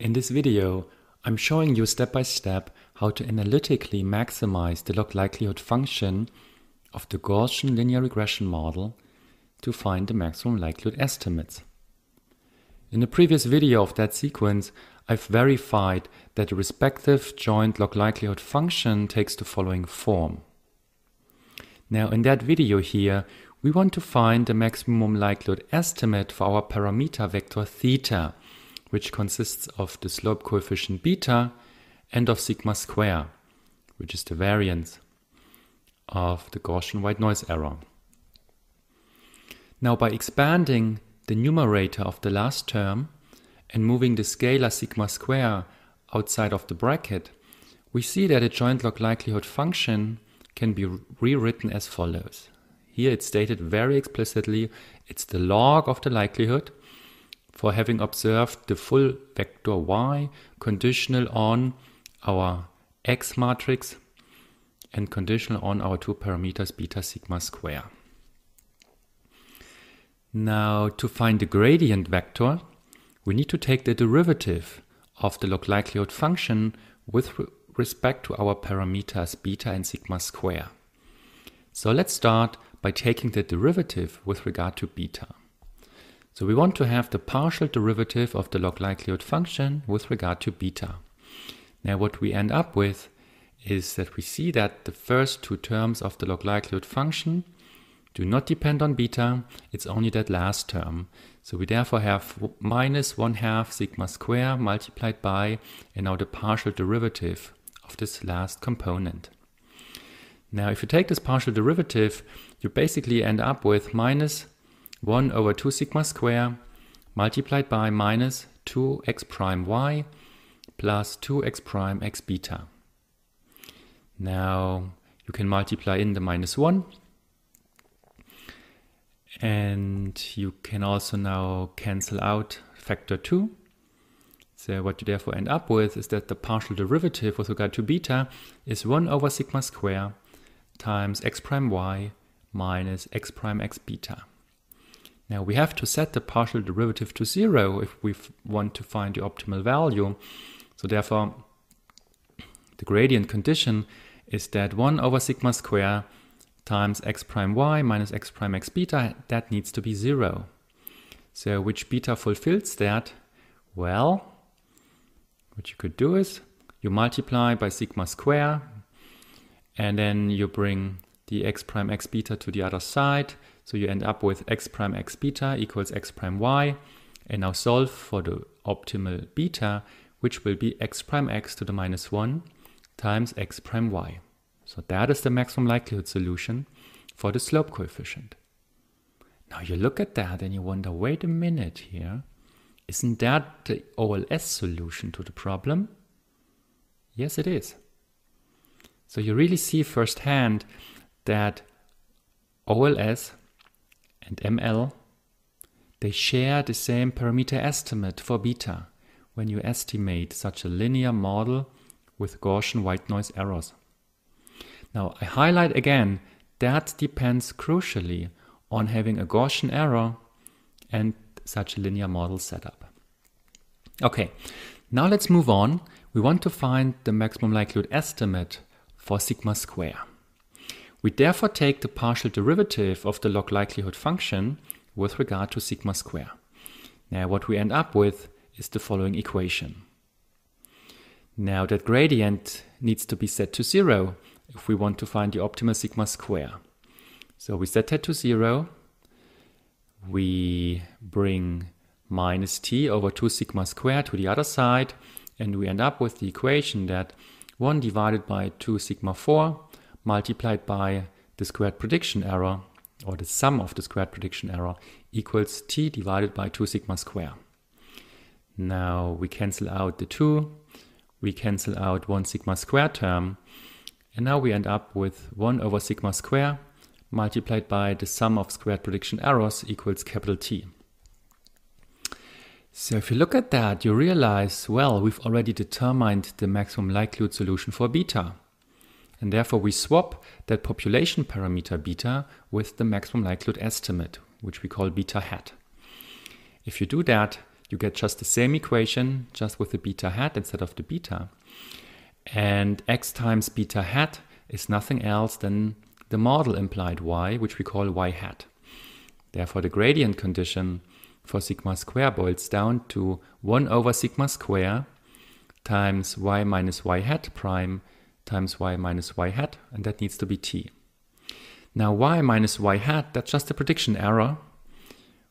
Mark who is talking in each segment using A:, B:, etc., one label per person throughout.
A: In this video, I'm showing you step by step how to analytically maximize the log likelihood function of the Gaussian linear regression model to find the maximum likelihood estimates. In the previous video of that sequence, I've verified that the respective joint log likelihood function takes the following form. Now in that video here, we want to find the maximum likelihood estimate for our parameter vector theta which consists of the slope coefficient beta and of sigma square, which is the variance of the Gaussian white noise error. Now by expanding the numerator of the last term and moving the scalar sigma square outside of the bracket, we see that a joint log likelihood function can be rewritten as follows. Here it's stated very explicitly, it's the log of the likelihood for having observed the full vector y conditional on our x matrix and conditional on our two parameters beta sigma square. Now to find the gradient vector, we need to take the derivative of the log likelihood function with re respect to our parameters beta and sigma square. So let's start by taking the derivative with regard to beta. So we want to have the partial derivative of the log likelihood function with regard to beta. Now what we end up with is that we see that the first two terms of the log likelihood function do not depend on beta, it's only that last term. So we therefore have minus 1 half sigma square multiplied by and now the partial derivative of this last component. Now if you take this partial derivative, you basically end up with minus 1 over 2 sigma square multiplied by minus 2x prime y plus 2x prime x beta. Now you can multiply in the minus 1 and you can also now cancel out factor 2. So what you therefore end up with is that the partial derivative with regard to beta is 1 over sigma square times x prime y minus x prime x beta. Now we have to set the partial derivative to zero if we want to find the optimal value. So therefore, the gradient condition is that 1 over sigma square times x prime y minus x prime x beta, that needs to be zero. So which beta fulfills that? Well, what you could do is you multiply by sigma square and then you bring the x prime x beta to the other side. So you end up with x prime x beta equals x prime y. And now solve for the optimal beta, which will be x prime x to the minus 1 times x prime y. So that is the maximum likelihood solution for the slope coefficient. Now you look at that and you wonder, wait a minute here. Isn't that the OLS solution to the problem? Yes, it is. So you really see firsthand that OLS and ML, they share the same parameter estimate for beta when you estimate such a linear model with Gaussian white noise errors. Now I highlight again, that depends crucially on having a Gaussian error and such a linear model setup. Okay, now let's move on. We want to find the maximum likelihood estimate for sigma square. We therefore take the partial derivative of the log likelihood function with regard to sigma square. Now what we end up with is the following equation. Now that gradient needs to be set to zero if we want to find the optimal sigma square. So we set that to zero. We bring minus t over 2 sigma square to the other side and we end up with the equation that 1 divided by 2 sigma 4 multiplied by the squared prediction error or the sum of the squared prediction error equals t divided by 2 sigma square. Now we cancel out the 2, we cancel out 1 sigma square term, and now we end up with 1 over sigma square multiplied by the sum of squared prediction errors equals capital T. So if you look at that, you realize, well, we've already determined the maximum likelihood solution for beta. And therefore we swap that population parameter beta with the maximum likelihood estimate, which we call beta hat. If you do that, you get just the same equation, just with the beta hat instead of the beta. And x times beta hat is nothing else than the model implied y, which we call y hat. Therefore, the gradient condition for sigma square boils down to 1 over sigma square times y minus y hat prime times y minus y hat, and that needs to be t. Now y minus y hat, that's just a prediction error,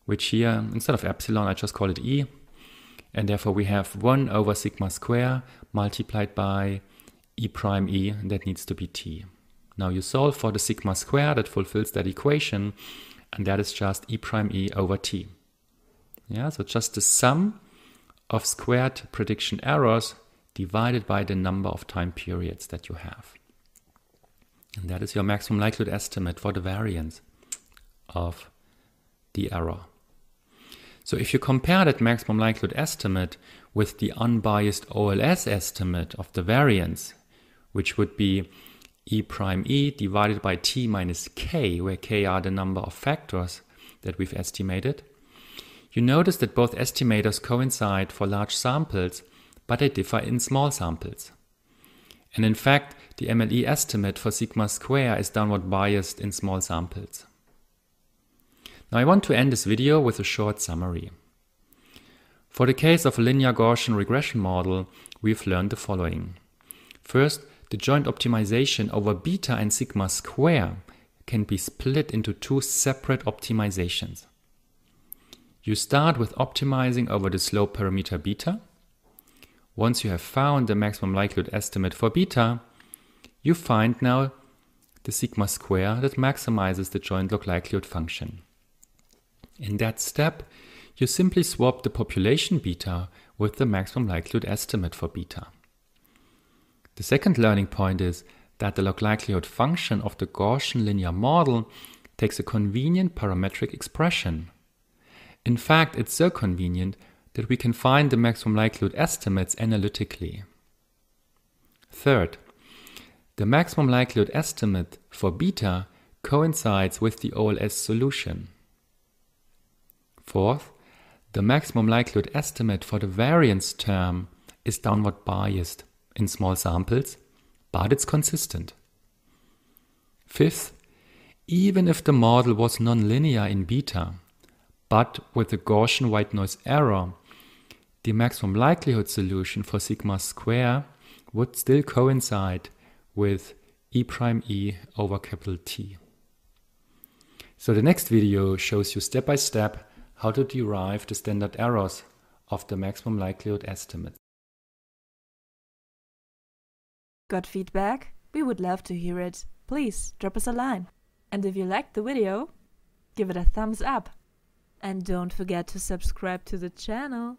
A: which here, instead of epsilon, I just call it e. And therefore we have 1 over sigma square multiplied by e prime e, and that needs to be t. Now you solve for the sigma square that fulfills that equation, and that is just e prime e over t. Yeah, so just the sum of squared prediction errors divided by the number of time periods that you have. And that is your maximum likelihood estimate for the variance of the error. So if you compare that maximum likelihood estimate with the unbiased OLS estimate of the variance, which would be e prime e divided by t minus k, where k are the number of factors that we've estimated, you notice that both estimators coincide for large samples but they differ in small samples. And in fact, the MLE estimate for sigma square is downward biased in small samples. Now I want to end this video with a short summary. For the case of a linear Gaussian regression model, we've learned the following. First, the joint optimization over beta and sigma square can be split into two separate optimizations. You start with optimizing over the slope parameter beta, once you have found the maximum likelihood estimate for beta, you find now the sigma square that maximizes the joint log likelihood function. In that step, you simply swap the population beta with the maximum likelihood estimate for beta. The second learning point is that the log likelihood function of the Gaussian linear model takes a convenient parametric expression. In fact, it's so convenient that we can find the maximum likelihood estimates analytically. Third, the maximum likelihood estimate for beta coincides with the OLS solution. Fourth, the maximum likelihood estimate for the variance term is downward biased in small samples, but it's consistent. Fifth, even if the model was nonlinear in beta, but with the Gaussian white noise error the maximum likelihood solution for sigma square would still coincide with e prime e over capital T. So the next video shows you step by step how to derive the standard errors of the maximum likelihood estimate. Got feedback? We would love to hear it. Please drop us a line. And if you liked the video, give it a thumbs up. And don't forget to subscribe to the channel.